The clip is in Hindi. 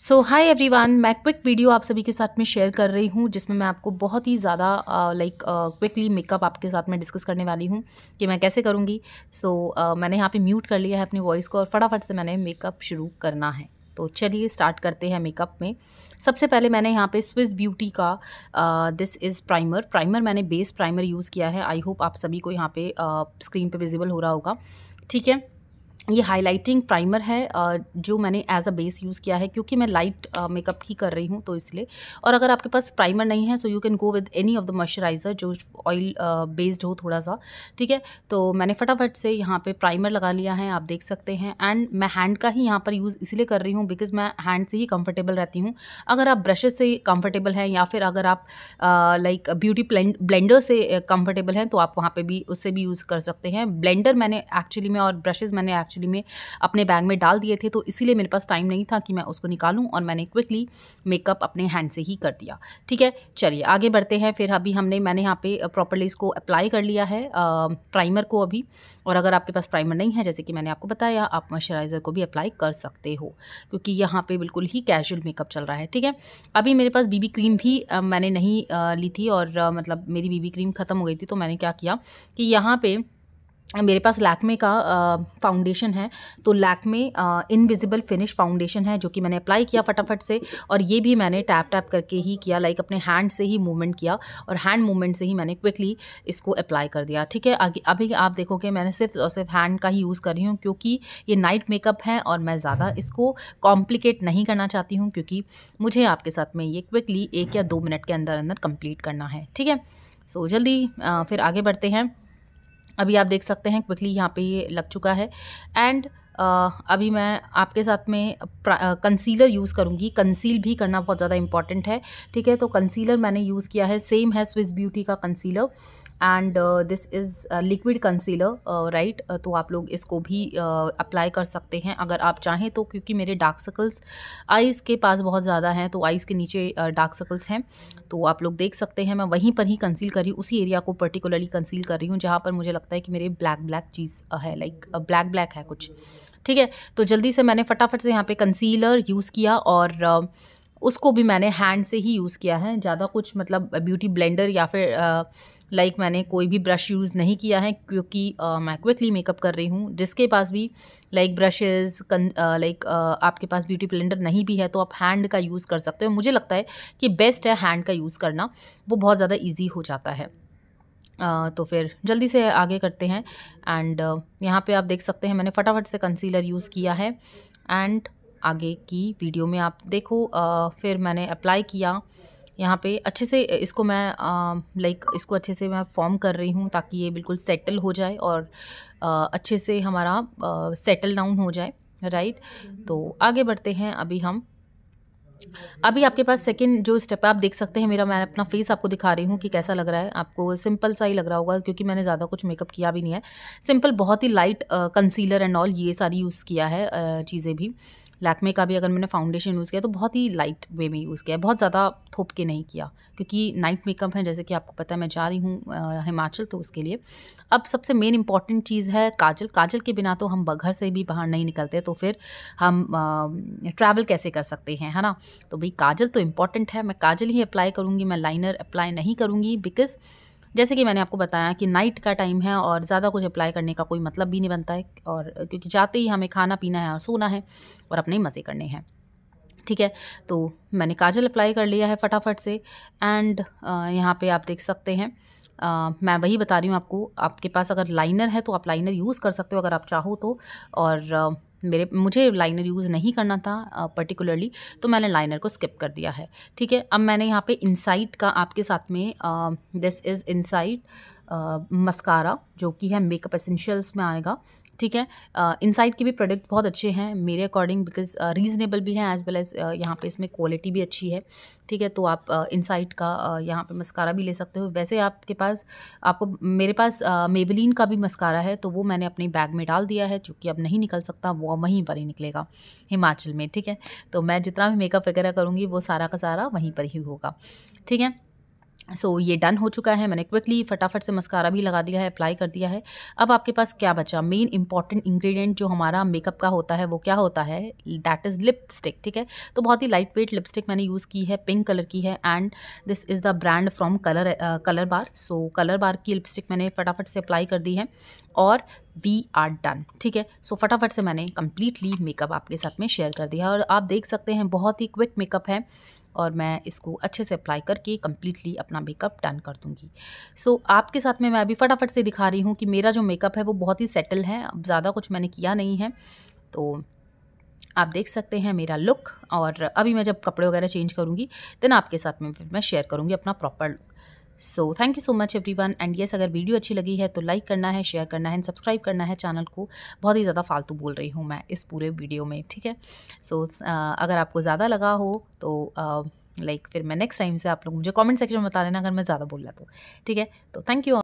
सो हाय एवरीवन मैं क्विक वीडियो आप सभी के साथ में शेयर कर रही हूँ जिसमें मैं आपको बहुत ही ज़्यादा लाइक क्विकली मेकअप आपके साथ में डिस्कस करने वाली हूँ कि मैं कैसे करूँगी सो so, uh, मैंने यहाँ पे म्यूट कर लिया है अपनी वॉइस को और फटाफट से मैंने मेकअप शुरू करना है तो चलिए स्टार्ट करते हैं मेकअप में सबसे पहले मैंने यहाँ पे स्विस ब्यूटी का दिस इज़ प्राइमर प्राइमर मैंने बेस प्राइमर यूज़ किया है आई होप आप सभी को यहाँ पे स्क्रीन uh, पे विजिबल हो रहा होगा ठीक है ये हाइलाइटिंग प्राइमर है जो मैंने एज अ बेस यूज़ किया है क्योंकि मैं लाइट मेकअप ही कर रही हूँ तो इसलिए और अगर आपके पास प्राइमर नहीं है so you can go with any of the moisturiser जो ऑयल बेस्ड हो थोड़ा सा ठीक है तो मैंने फटाफट से यहाँ पे प्राइमर लगा लिया है आप देख सकते हैं एंड मैं हैंड का ही यहाँ पर यूज़ इसलिए कर रही हूँ बिकॉज मैं हैंड से ही कम्फर्टेबल रहती हूँ अगर आप ब्रशेज से कम्फर्टेबल हैं या फिर अगर आप लाइक ब्यूटी ब्लेंडर से कम्फर्टेबल हैं तो आप वहाँ पर भी उससे भी यूज़ कर सकते हैं ब्लेंडर मैंने एक्चुअली में और ब्रशेज़ मैंने एक्चुअली में अपने बैग में डाल दिए थे तो इसीलिए मेरे पास टाइम नहीं था कि मैं उसको निकालूँ और मैंने क्विकली मेकअप अपने हैंड से ही कर दिया ठीक है चलिए आगे बढ़ते हैं फिर अभी हमने मैंने यहाँ पे प्रॉपरली इसको अप्लाई कर लिया है प्राइमर को अभी और अगर आपके पास प्राइमर नहीं है जैसे कि मैंने आपको बताया आप मॉइस्चराइज़र को भी अप्लाई कर सकते हो क्योंकि यहाँ पे बिल्कुल ही कैजुअल मेकअप चल रहा है ठीक है अभी मेरे पास बीबी क्रीम भी आ, मैंने नहीं आ, ली थी और आ, मतलब मेरी बीबी क्रीम ख़त्म हो गई थी तो मैंने क्या किया कि यहाँ पर मेरे पास लैकमे का फाउंडेशन है तो लैकमे इनविजिबल फिनिश फाउंडेशन है जो कि मैंने अप्लाई किया फटाफट से और ये भी मैंने टैप टैप करके ही किया लाइक अपने हैंड से ही मूवमेंट किया और हैंड मूवमेंट से ही मैंने क्विकली इसको अप्लाई कर दिया ठीक है आगे अभी आप देखोगे मैंने सिर्फ और सिर्फ हैंड का ही यूज़ कर रही हूँ क्योंकि ये नाइट मेकअप है और मैं ज़्यादा इसको कॉम्प्लिकेट नहीं करना चाहती हूँ क्योंकि मुझे आपके साथ में ये क्विकली एक या दो मिनट के अंदर अंदर कम्प्लीट करना है ठीक है सो जल्दी फिर आगे बढ़ते हैं अभी आप देख सकते हैं क्विकली यहाँ पे ये लग चुका है एंड अभी मैं आपके साथ में कंसीलर यूज़ करूँगी कंसील भी करना बहुत ज़्यादा इंपॉर्टेंट है ठीक है तो कंसीलर मैंने यूज़ किया है सेम है स्विस ब्यूटी का concealer and this is liquid concealer right तो आप लोग इसको भी अप्लाई uh, कर सकते हैं अगर आप चाहें तो क्योंकि मेरे डार्क सर्कल्स आइज़ के पास बहुत ज़्यादा हैं तो आइज़ के नीचे डार्क uh, सर्कल्स हैं तो आप लोग देख सकते हैं मैं वहीं पर ही कंसील कर रही हूँ उसी एरिया को पर्टिकुलरली कंसील कर रही हूँ जहाँ पर मुझे लगता है कि मेरे ब्लैक ब्लैक चीज़ है लाइक ब्लैक ब्लैक है कुछ ठीक है तो जल्दी से मैंने फटाफट से यहाँ पे कंसीलर यूज़ किया और उसको भी मैंने हैंड से ही यूज़ किया है ज़्यादा कुछ मतलब ब्यूटी ब्लेंडर या फिर लाइक मैंने कोई भी ब्रश यूज़ नहीं किया है क्योंकि आ, मैं क्विकली मेकअप कर रही हूँ जिसके पास भी लाइक ब्रशेज़ लाइक आपके पास ब्यूटी ब्लेंडर नहीं भी है तो आप हैंड का यूज़ कर सकते हो मुझे लगता है कि बेस्ट है हैंड का यूज़ करना वो बहुत ज़्यादा ईजी हो जाता है तो फिर जल्दी से आगे करते हैं एंड यहाँ पे आप देख सकते हैं मैंने फटाफट से कंसीलर यूज़ किया है एंड आगे की वीडियो में आप देखो फिर मैंने अप्लाई किया यहाँ पे अच्छे से इसको मैं लाइक इसको अच्छे से मैं फॉर्म कर रही हूँ ताकि ये बिल्कुल सेटल हो जाए और आ, अच्छे से हमारा सेटल डाउन हो जाए राइट तो आगे बढ़ते हैं अभी हम अभी आपके पास सेकंड जो स्टेप है आप देख सकते हैं मेरा मैं अपना फेस आपको दिखा रही हूँ कि कैसा लग रहा है आपको सिंपल सा ही लग रहा होगा क्योंकि मैंने ज़्यादा कुछ मेकअप किया भी नहीं है सिंपल बहुत ही लाइट कंसीलर एंड ऑल ये सारी यूज़ किया है चीज़ें भी लैकमे का भी अगर मैंने फाउंडेशन यूज़ किया तो बहुत ही लाइट वे में यूज़ किया बहुत ज़्यादा थोप के नहीं किया क्योंकि नाइट मेकअप है जैसे कि आपको पता है मैं जा रही हूँ हिमाचल तो उसके लिए अब सबसे मेन इंपॉर्टेंट चीज़ है काजल काजल के बिना तो हम घर से भी बाहर नहीं निकलते तो फिर हम ट्रैवल कैसे कर सकते हैं है ना तो भाई काजल तो इम्पॉर्टेंट है मैं काजल ही अप्लाई करूँगी मैं लाइनर अप्लाई नहीं करूँगी बिकॉज़ जैसे कि मैंने आपको बताया कि नाइट का टाइम है और ज़्यादा कुछ अप्लाई करने का कोई मतलब भी नहीं बनता है और क्योंकि जाते ही हमें खाना पीना है और सोना है और अपने मज़े करने हैं ठीक है तो मैंने काजल अप्लाई कर लिया है फटाफट से एंड यहाँ पे आप देख सकते हैं आ, मैं वही बता रही हूँ आपको आपके पास अगर लाइनर है तो आप लाइनर यूज़ कर सकते हो अगर आप चाहो तो और मेरे मुझे लाइनर यूज़ नहीं करना था पर्टिकुलरली तो मैंने लाइनर को स्किप कर दिया है ठीक है अब मैंने यहाँ पे इनसाइट का आपके साथ में दिस इज़ इनसाइट मस्कारा जो कि है मेकअप एसेंशियल्स में आएगा ठीक है इनसाइड के भी प्रोडक्ट बहुत अच्छे हैं मेरे अकॉर्डिंग बिकॉज रीज़नेबल भी हैं एज वेल एज़ यहाँ पे इसमें क्वालिटी भी अच्छी है ठीक है तो आप इनसाइड uh, का uh, यहाँ पे मस्कारा भी ले सकते हो वैसे आपके पास आपको मेरे पास मेबलिन uh, का भी मस्कारा है तो वो मैंने अपने बैग में डाल दिया है चूँकि अब नहीं निकल सकता वो वहीं पर ही निकलेगा हिमाचल में ठीक है तो मैं जितना भी मेकअप वगैरह करूँगी वो सारा का सारा वहीं पर ही होगा ठीक है सो so, ये डन हो चुका है मैंने क्विकली फटाफट से मस्कारा भी लगा दिया है अप्लाई कर दिया है अब आपके पास क्या बचा मेन इंपॉर्टेंट इंग्रेडिएंट जो हमारा मेकअप का होता है वो क्या होता है दैट इज़ लिपस्टिक ठीक है तो बहुत ही लाइट वेट लिपस्टिक मैंने यूज़ की है पिंक कलर की है and this is the brand from colour Colorbar so Colorbar की लिपस्टिक मैंने फटाफट से अप्लाई कर दी है और वी आर डन ठीक है सो so, फटाफट से मैंने कम्प्लीटली मेकअप आपके साथ में शेयर कर दिया और आप देख सकते हैं बहुत ही क्विक मेकअप है और मैं इसको अच्छे से अप्लाई करके कम्प्लीटली अपना मेकअप डन कर दूँगी सो so, आपके साथ में मैं अभी फटाफट से दिखा रही हूँ कि मेरा जो मेकअप है वो बहुत ही सेटल है अब ज़्यादा कुछ मैंने किया नहीं है तो आप देख सकते हैं मेरा लुक और अभी मैं जब कपड़े वगैरह चेंज करूँगी देन आपके साथ में फिर मैं शेयर करूँगी अपना proper look so thank you so much everyone and yes अगर वीडियो अच्छी लगी है तो लाइक करना है शेयर करना है एंड सब्सक्राइब करना है चैनल को बहुत ही ज़्यादा फालतू बोल रही हूँ मैं इस पूरे वीडियो में ठीक है सो so, अगर आपको ज़्यादा लगा हो तो लाइक like, फिर मैं नेक्स्ट टाइम से आप लोग मुझे कॉमेंट सेक्शन में बता देना अगर मैं ज़्यादा बोल रहा तो ठीक है तो थैंक यू